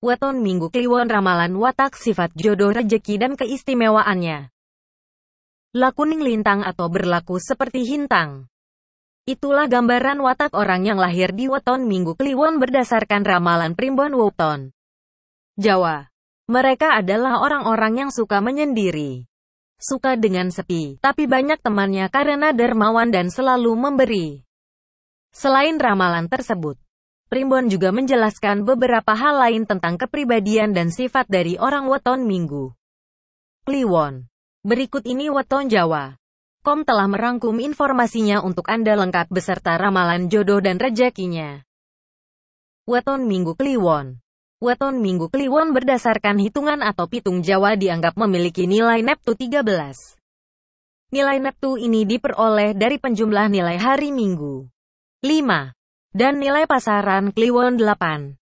Weton Minggu Kliwon Ramalan Watak Sifat Jodoh Rejeki dan Keistimewaannya Lakuning lintang atau berlaku seperti hintang Itulah gambaran watak orang yang lahir di Weton Minggu Kliwon berdasarkan ramalan Primbon Weton Jawa Mereka adalah orang-orang yang suka menyendiri Suka dengan sepi, tapi banyak temannya karena dermawan dan selalu memberi Selain ramalan tersebut Primbon juga menjelaskan beberapa hal lain tentang kepribadian dan sifat dari orang weton minggu. Kliwon. Berikut ini weton Jawa. Kom telah merangkum informasinya untuk Anda lengkap beserta ramalan jodoh dan rejekinya. Weton Minggu Kliwon. Weton Minggu Kliwon berdasarkan hitungan atau pitung Jawa dianggap memiliki nilai Neptu 13. Nilai Neptu ini diperoleh dari penjumlah nilai hari Minggu. 5 dan nilai pasaran Kliwon 8.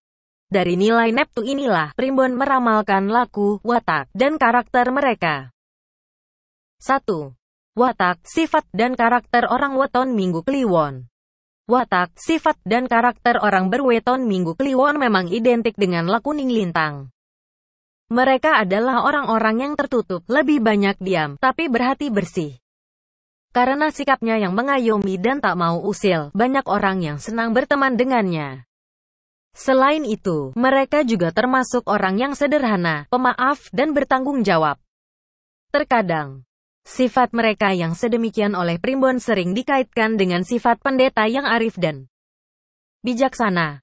Dari nilai Neptu inilah Primbon meramalkan laku, watak, dan karakter mereka. 1. Watak, sifat, dan karakter orang weton Minggu Kliwon Watak, sifat, dan karakter orang berweton Minggu Kliwon memang identik dengan lakuning lintang. Mereka adalah orang-orang yang tertutup, lebih banyak diam, tapi berhati bersih. Karena sikapnya yang mengayomi dan tak mau usil, banyak orang yang senang berteman dengannya. Selain itu, mereka juga termasuk orang yang sederhana, pemaaf, dan bertanggung jawab. Terkadang, sifat mereka yang sedemikian oleh Primbon sering dikaitkan dengan sifat pendeta yang arif dan bijaksana.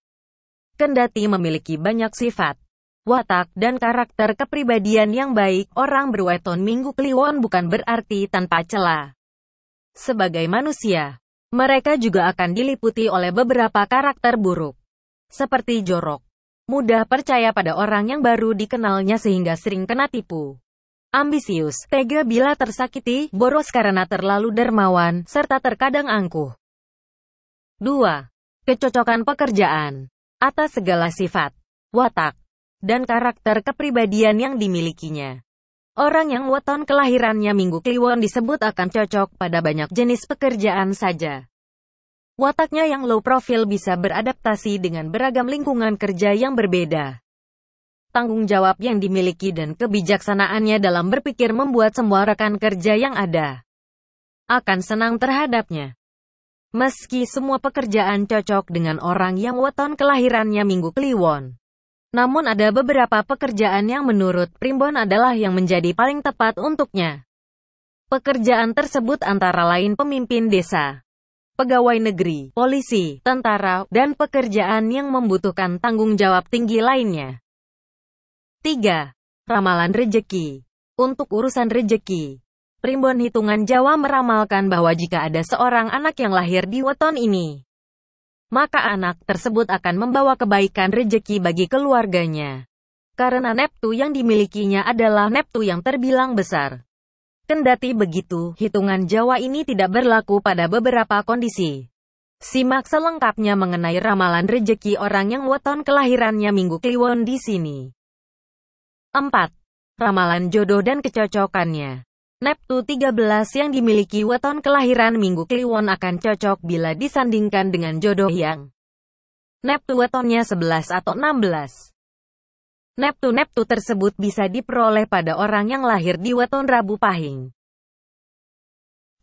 Kendati memiliki banyak sifat, watak, dan karakter kepribadian yang baik, orang berweton minggu kliwon bukan berarti tanpa celah. Sebagai manusia, mereka juga akan diliputi oleh beberapa karakter buruk. Seperti jorok, mudah percaya pada orang yang baru dikenalnya sehingga sering kena tipu. Ambisius, tega bila tersakiti, boros karena terlalu dermawan, serta terkadang angkuh. 2. Kecocokan pekerjaan atas segala sifat, watak, dan karakter kepribadian yang dimilikinya. Orang yang weton kelahirannya Minggu Kliwon disebut akan cocok pada banyak jenis pekerjaan saja. Wataknya yang low profile bisa beradaptasi dengan beragam lingkungan kerja yang berbeda. Tanggung jawab yang dimiliki dan kebijaksanaannya dalam berpikir membuat semua rekan kerja yang ada akan senang terhadapnya. Meski semua pekerjaan cocok dengan orang yang weton kelahirannya Minggu Kliwon. Namun ada beberapa pekerjaan yang menurut Primbon adalah yang menjadi paling tepat untuknya. Pekerjaan tersebut antara lain pemimpin desa, pegawai negeri, polisi, tentara, dan pekerjaan yang membutuhkan tanggung jawab tinggi lainnya. 3. Ramalan rejeki Untuk urusan rejeki, Primbon hitungan Jawa meramalkan bahwa jika ada seorang anak yang lahir di weton ini, maka anak tersebut akan membawa kebaikan rejeki bagi keluarganya. Karena neptu yang dimilikinya adalah neptu yang terbilang besar. Kendati begitu, hitungan Jawa ini tidak berlaku pada beberapa kondisi. Simak selengkapnya mengenai ramalan rejeki orang yang weton kelahirannya Minggu Kliwon di sini. 4. Ramalan jodoh dan kecocokannya. Neptu 13 yang dimiliki weton kelahiran Minggu Kliwon akan cocok bila disandingkan dengan jodoh yang Neptu wetonnya 11 atau 16. Neptu-Neptu tersebut bisa diperoleh pada orang yang lahir di weton Rabu Pahing.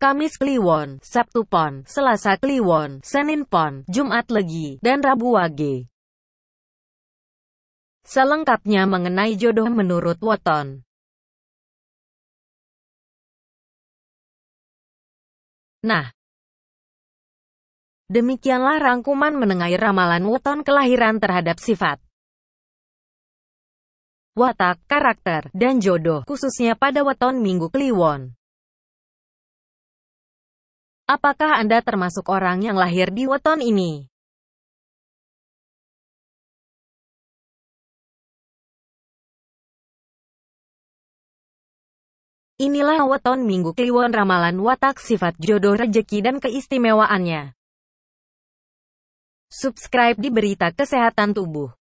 Kamis Kliwon, Sabtu Pon, Selasa Kliwon, Senin Pon, Jumat Legi, dan Rabu Wage. Selengkapnya mengenai jodoh menurut Weton. Nah, demikianlah rangkuman menengahi ramalan weton kelahiran terhadap sifat, watak, karakter, dan jodoh, khususnya pada weton minggu kliwon. Apakah Anda termasuk orang yang lahir di weton ini? Inilah weton Minggu Kliwon ramalan watak sifat jodoh rejeki dan keistimewaannya. Subscribe di Berita Kesehatan Tubuh.